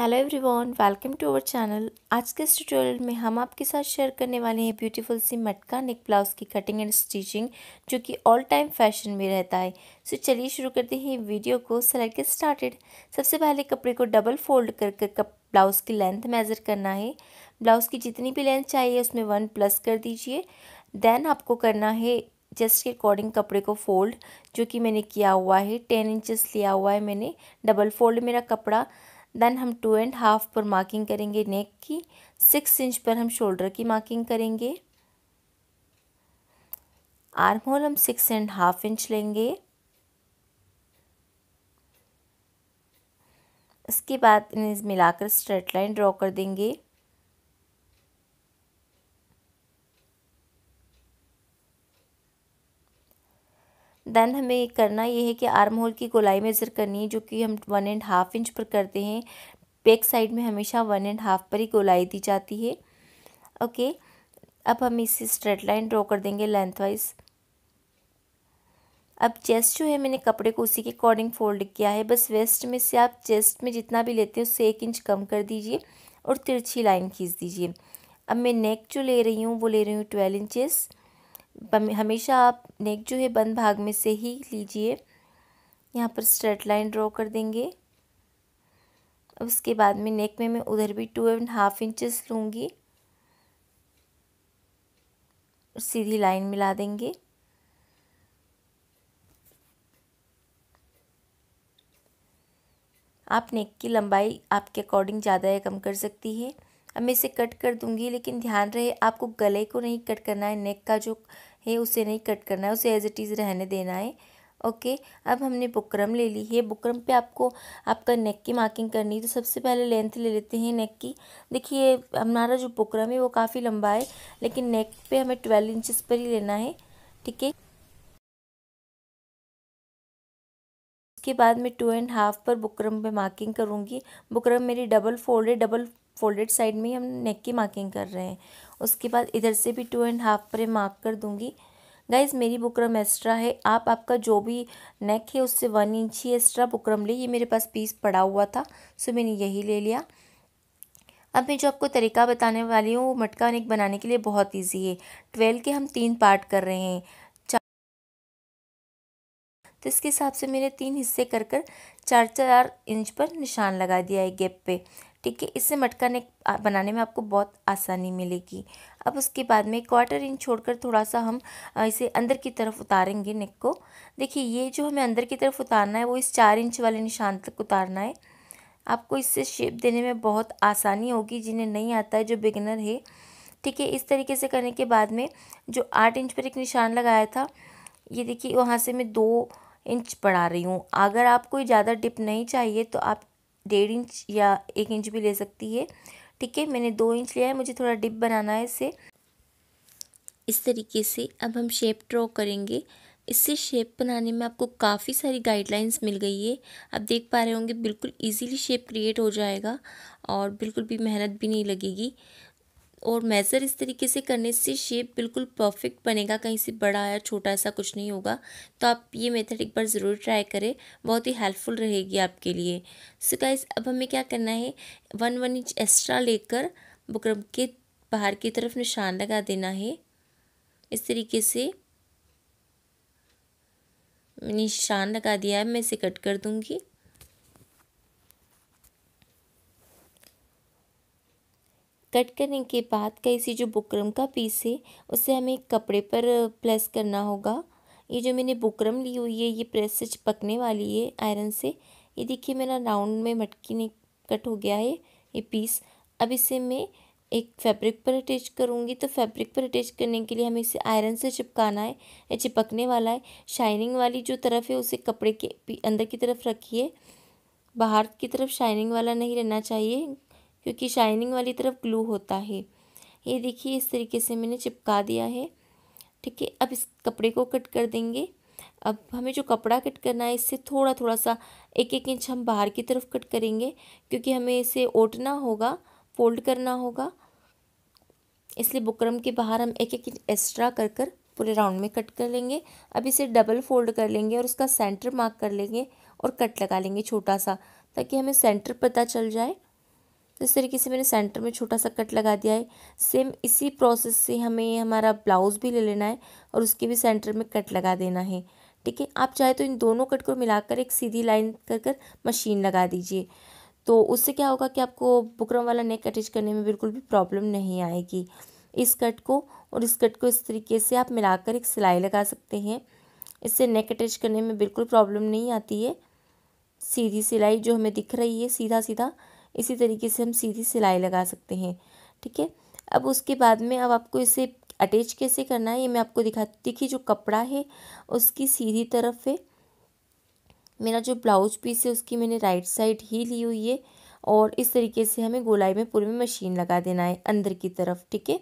hello everyone welcome to our channel आज के इस ट्यूटोरियल में हम आपके साथ शेयर करने वाले हैं ब्यूटीफुल सी मटका नेक ब्लाउज़ की कटिंग एंड स्टिचिंग जो कि ऑल टाइम फैशन में रहता है सो so, चलिए शुरू करते हैं वीडियो को सेलेक्ट के स्टार्टेड सबसे पहले कपड़े को डबल फोल्ड कर कर ब्लाउज़ की लेंथ मेज़र करना है ब्लाउज़ की जितनी भी लेंथ चाहिए उसमें वन प्लस कर दीजिए देन आपको करना है जस्ट के अकॉर्डिंग कपड़े को फोल्ड जो कि मैंने किया हुआ है टेन इंचेस लिया हुआ है मैंने डबल फोल्ड मेरा कपड़ा देन हम टू एंड हाफ पर मार्किंग करेंगे नेक की सिक्स इंच पर हम शोल्डर की मार्किंग करेंगे आर्म होल हम सिक्स एंड हाफ इंच लेंगे इसके बाद इन्हें मिलाकर स्ट्रेट लाइन ड्रॉ कर देंगे देन हमें करना ये है कि आर्म होल की गोलाई मेज़र करनी है जो कि हम वन एंड हाफ़ इंच पर करते हैं बैक साइड में हमेशा वन एंड हाफ़ पर ही गोलाई दी जाती है ओके अब हम इसे स्ट्रेट लाइन ड्रॉ कर देंगे लेंथ वाइज अब चेस्ट जो है मैंने कपड़े को उसी के अकॉर्डिंग फोल्ड किया है बस वेस्ट में से आप चेस्ट में जितना भी लेते हैं उससे एक इंच कम कर दीजिए और तिरछी लाइन खींच दीजिए अब मैं नेक जो ले रही हूँ वो ले रही हूँ ट्वेल्व इंचेस हमेशा आप नेक जो है बंद भाग में से ही लीजिए यहाँ पर स्ट्रेट लाइन ड्रॉ कर देंगे उसके बाद में नेक में मैं उधर भी टू एंड हाफ इंचेस लूँगी सीधी लाइन मिला देंगे आप नेक की लंबाई आपके अकॉर्डिंग ज़्यादा या कम कर सकती है अब मैं इसे कट कर दूंगी लेकिन ध्यान रहे आपको गले को नहीं कट करना है नेक का जो है उसे नहीं कट करना है उसे एज इट इज़ रहने देना है ओके अब हमने बुकरम ले ली है बुकरम पे आपको आपका नेक की मार्किंग करनी है तो सबसे पहले लेंथ ले लेते हैं नेक की देखिए हमारा जो बुकरम है वो काफ़ी लंबा है लेकिन नेक पे हमें ट्वेल्व इंचज़ पर ही लेना है ठीक है उसके बाद मैं टू एंड हाफ पर बुकरम पे मार्किंग करूँगी बुकरम मेरी डबल फोल्ड है डबल फोल्डेड साइड में हम नेक की मार्किंग कर रहे हैं उसके बाद इधर से भी टू एंड हाफ पर मार्क कर दूंगी गाइज मेरी बुकरम एक्स्ट्रा है आप आपका जो भी नेक है उससे वन इंच ही एक्स्ट्रा बुकरम ले ये मेरे पास पीस पड़ा हुआ था सो मैंने यही ले लिया अब मैं जो आपको तरीका बताने वाली हूँ वो मटका नेक बनाने के लिए बहुत ईजी है ट्वेल्व के हम तीन पार्ट कर रहे हैं तो इसके हिसाब से मैंने तीन हिस्से कर कर चार चार इंच पर निशान लगा दिया है गैप पे ठीक है इससे मटका नेक बनाने में आपको बहुत आसानी मिलेगी अब उसके बाद में क्वार्टर इंच छोड़कर थोड़ा सा हम इसे अंदर की तरफ उतारेंगे नेक को देखिए ये जो हमें अंदर की तरफ उतारना है वो इस चार इंच वाले निशान तक उतारना है आपको इससे शेप देने में बहुत आसानी होगी जिन्हें नहीं आता है जो बिगनर है ठीक है इस तरीके से करने के बाद में जो आठ इंच पर एक निशान लगाया था ये देखिए वहाँ से मैं दो इंच बढ़ा रही हूँ अगर आपको ज़्यादा डिप नहीं चाहिए तो आप डेढ़ इंच या एक इंच भी ले सकती है ठीक है मैंने दो इंच लिया है मुझे थोड़ा डिप बनाना है इसे इस तरीके से अब हम शेप ड्रॉ करेंगे इससे शेप बनाने में आपको काफ़ी सारी गाइडलाइंस मिल गई है आप देख पा रहे होंगे बिल्कुल इजीली शेप क्रिएट हो जाएगा और बिल्कुल भी मेहनत भी नहीं लगेगी और मेज़र इस तरीके से करने से शेप बिल्कुल परफेक्ट बनेगा कहीं से बड़ा या छोटा ऐसा कुछ नहीं होगा तो आप ये मेथड एक बार ज़रूर ट्राई करें बहुत ही हेल्पफुल रहेगी आपके लिए सो so गाइस अब हमें क्या करना है वन वन इंच एक्स्ट्रा लेकर बुकरम के बाहर की तरफ निशान लगा देना है इस तरीके से निशान लगा दिया है मैं इसे कट कर दूँगी कट करने के बाद कई सी जो बुकरम का पीस है उसे हमें कपड़े पर प्रेस करना होगा ये जो मैंने बुकरम ली हुई है ये प्रेस से चिपकने वाली है आयरन से ये देखिए मेरा राउंड में मटकी ने कट हो गया है ये पीस अब इसे मैं एक फैब्रिक पर अटैच करूँगी तो फैब्रिक पर अटैच करने के लिए हमें इसे आयरन से चिपकाना है या चिपकने वाला है शाइनिंग वाली जो तरफ है उसे कपड़े के अंदर की तरफ रखिए बाहर की तरफ शाइनिंग वाला नहीं रहना चाहिए क्योंकि शाइनिंग वाली तरफ ग्लू होता है ये देखिए इस तरीके से मैंने चिपका दिया है ठीक है अब इस कपड़े को कट कर देंगे अब हमें जो कपड़ा कट करना है इससे थोड़ा थोड़ा सा एक एक इंच हम बाहर की तरफ कट करेंगे क्योंकि हमें इसे ओटना होगा फोल्ड करना होगा इसलिए बुकरम के बाहर हम एक एक इंच एक्स्ट्रा कर कर पूरे राउंड में कट कर लेंगे अब इसे डबल फोल्ड कर लेंगे और उसका सेंटर मार्क कर लेंगे और कट लगा लेंगे छोटा सा ताकि हमें सेंटर पता चल जाए तो इस तरीके से मैंने सेंटर में छोटा सा कट लगा दिया है सेम इसी प्रोसेस से हमें हमारा ब्लाउज़ भी ले लेना है और उसके भी सेंटर में कट लगा देना है ठीक है आप चाहे तो इन दोनों कट को मिलाकर एक सीधी लाइन कर कर मशीन लगा दीजिए तो उससे क्या होगा कि आपको बुकरम वाला नेक अटैच करने में बिल्कुल भी प्रॉब्लम नहीं आएगी इस कट को और इस कट को इस तरीके से आप मिलाकर एक सिलाई लगा सकते हैं इससे नेक अटैच करने में बिल्कुल प्रॉब्लम नहीं आती है सीधी सिलाई जो हमें दिख रही है सीधा सीधा इसी तरीके से हम सीधी सिलाई लगा सकते हैं ठीक है अब उसके बाद में अब आपको इसे अटैच कैसे करना है ये मैं आपको दिखा देखिए जो कपड़ा है उसकी सीधी तरफ है मेरा जो ब्लाउज पीस है उसकी मैंने राइट साइड ही ली हुई है और इस तरीके से हमें गोलाई में पूरे में मशीन लगा देना है अंदर की तरफ ठीक है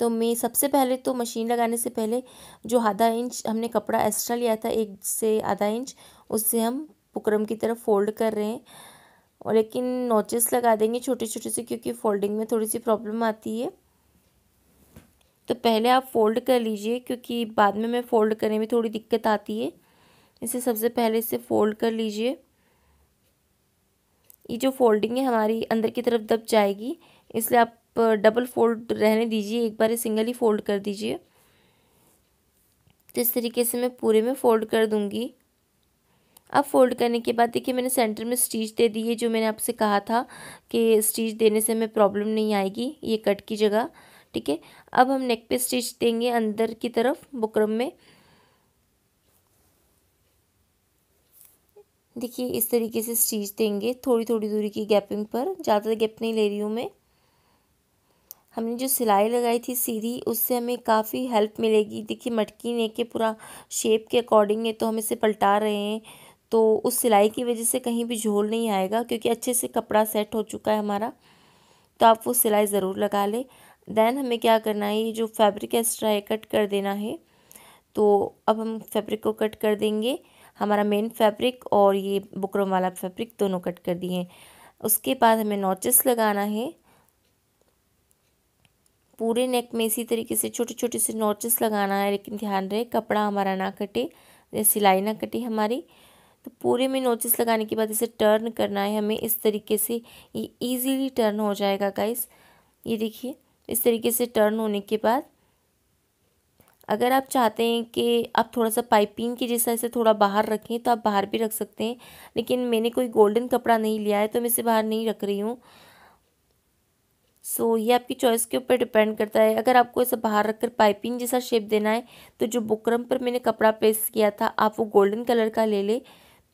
तो मैं सबसे पहले तो मशीन लगाने से पहले जो आधा इंच हमने कपड़ा एक्स्ट्रा लिया था एक से आधा इंच उससे हम पुकरम की तरफ फोल्ड कर रहे हैं और लेकिन नोचेस लगा देंगे छोटे छोटे से क्योंकि फोल्डिंग में थोड़ी सी प्रॉब्लम आती है तो पहले आप फोल्ड कर लीजिए क्योंकि बाद में मैं फ़ोल्ड करने में थोड़ी दिक्कत आती है इसे सबसे पहले इसे फ़ोल्ड कर लीजिए ये जो फोल्डिंग है हमारी अंदर की तरफ दब जाएगी इसलिए आप डबल फोल्ड रहने दीजिए एक बार सिंगल ही फोल्ड कर दीजिए तो इस तरीके से मैं पूरे में फ़ोल्ड कर दूँगी अब फोल्ड करने के बाद देखिए मैंने सेंटर में स्टिच दे दी है जो मैंने आपसे कहा था कि स्टिच देने से हमें प्रॉब्लम नहीं आएगी ये कट की जगह ठीक है अब हम नेक पे स्टिच देंगे अंदर की तरफ बुकरम में देखिए इस तरीके से स्टिच देंगे थोड़ी थोड़ी दूरी की गैपिंग पर ज़्यादा गैप नहीं ले रही हूँ मैं हमने जो सिलाई लगाई थी सीधी उससे हमें काफ़ी हेल्प मिलेगी देखिए मटकी नेक के पूरा शेप के अकॉर्डिंग है तो हम इसे पलटा रहे हैं तो उस सिलाई की वजह से कहीं भी झोल नहीं आएगा क्योंकि अच्छे से कपड़ा सेट हो चुका है हमारा तो आप वो सिलाई ज़रूर लगा लें देन हमें क्या करना है ये जो फैब्रिक एक्स्ट्रा है कट कर देना है तो अब हम फैब्रिक को कट कर देंगे हमारा मेन फैब्रिक और ये बुकरम वाला फैब्रिक दोनों कट कर दिए उसके बाद हमें नोचेस लगाना है पूरे नेक में इसी तरीके से छोटे छोटे से नोचेस लगाना है लेकिन ध्यान रहे कपड़ा हमारा ना कटे सिलाई ना कटे हमारी तो पूरे में नोचेस लगाने के बाद इसे टर्न करना है हमें इस तरीके से ये इजीली टर्न हो जाएगा गाइस ये देखिए इस तरीके से टर्न होने के बाद अगर आप चाहते हैं कि आप थोड़ा सा पाइपिंग की जैसा इसे थोड़ा बाहर रखें तो आप बाहर भी रख सकते हैं लेकिन मैंने कोई गोल्डन कपड़ा नहीं लिया है तो मैं इसे बाहर नहीं रख रही हूँ सो so, ये आपकी चॉइस के ऊपर डिपेंड करता है अगर आपको इसे बाहर रखकर पाइपिंग जैसा शेप देना है तो जो बुकरम पर मैंने कपड़ा प्रेस किया था आप वो गोल्डन कलर का ले लें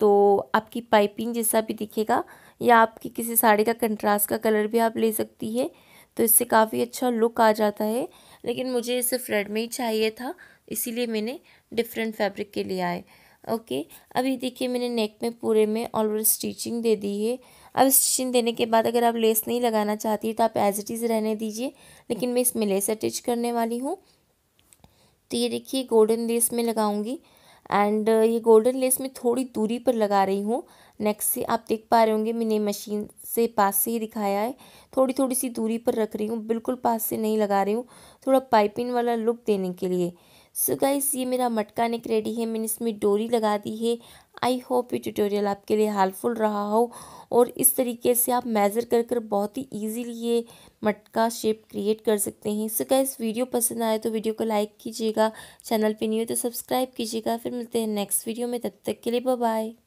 तो आपकी पाइपिंग जैसा भी दिखेगा या आपकी किसी साड़ी का कंट्रास्ट का कलर भी आप ले सकती है तो इससे काफ़ी अच्छा लुक आ जाता है लेकिन मुझे सिर्फ रेड में ही चाहिए था इसीलिए मैंने डिफरेंट फैब्रिक के लिए आए ओके अभी देखिए मैंने नेक में पूरे में ऑल ओवर स्टिचिंग दे दी है अब स्टिचिंग देने के बाद अगर आप लेस नहीं लगाना चाहती तो आप एज इट इज़ रहने दीजिए लेकिन मैं इसमें लेस अटैच करने वाली हूँ तो ये देखिए गोल्डन लेस में लगाऊंगी एंड uh, ये गोल्डन लेस मैं थोड़ी दूरी पर लगा रही हूँ नेक्स्ट से आप देख पा रहे होंगे मैंने मशीन से पास से ही दिखाया है थोड़ी थोड़ी सी दूरी पर रख रही हूँ बिल्कुल पास से नहीं लगा रही हूँ थोड़ा पाइपिंग वाला लुक देने के लिए सो so गाइस ये मेरा मटका नेक रेडी है मैंने इसमें डोरी लगा दी है आई होप ये ट्यूटोरियल आपके लिए हेल्पफुल रहा हो और इस तरीके से आप मेज़र कर कर बहुत ही ईजीली ये मटका शेप क्रिएट कर सकते हैं सो क्या वीडियो पसंद आए तो वीडियो को लाइक कीजिएगा चैनल पे नहीं हो तो सब्सक्राइब कीजिएगा फिर मिलते हैं नेक्स्ट वीडियो में तब तक के लिए बाय